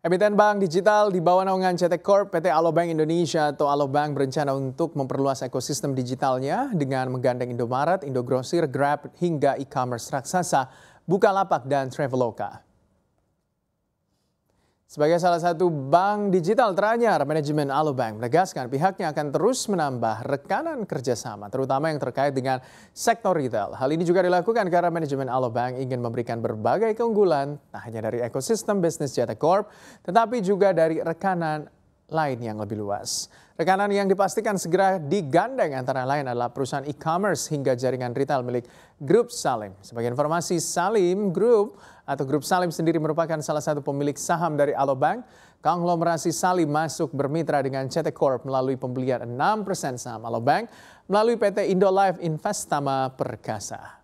Emiten bank digital di bawah naungan CT Corp PT Alobank Indonesia atau Alobank berencana untuk memperluas ekosistem digitalnya dengan menggandeng Indomaret, Indogrosir, Grab hingga e-commerce raksasa, Bukalapak dan Traveloka. Sebagai salah satu bank digital teranyar, manajemen Alobank menegaskan pihaknya akan terus menambah rekanan kerjasama, terutama yang terkait dengan sektor retail. Hal ini juga dilakukan karena manajemen Alobank ingin memberikan berbagai keunggulan, tak hanya dari ekosistem bisnis Jata Corp, tetapi juga dari rekanan lain yang lebih luas. Rekanan yang dipastikan segera digandeng antara lain adalah perusahaan e-commerce hingga jaringan retail milik Grup Salim. Sebagai informasi, Salim Group atau Grup Salim sendiri merupakan salah satu pemilik saham dari Alobank. Konglomerasi Salim masuk bermitra dengan CT Corp melalui pembelian 6% saham Alobank melalui PT Indolife Investama Perkasa.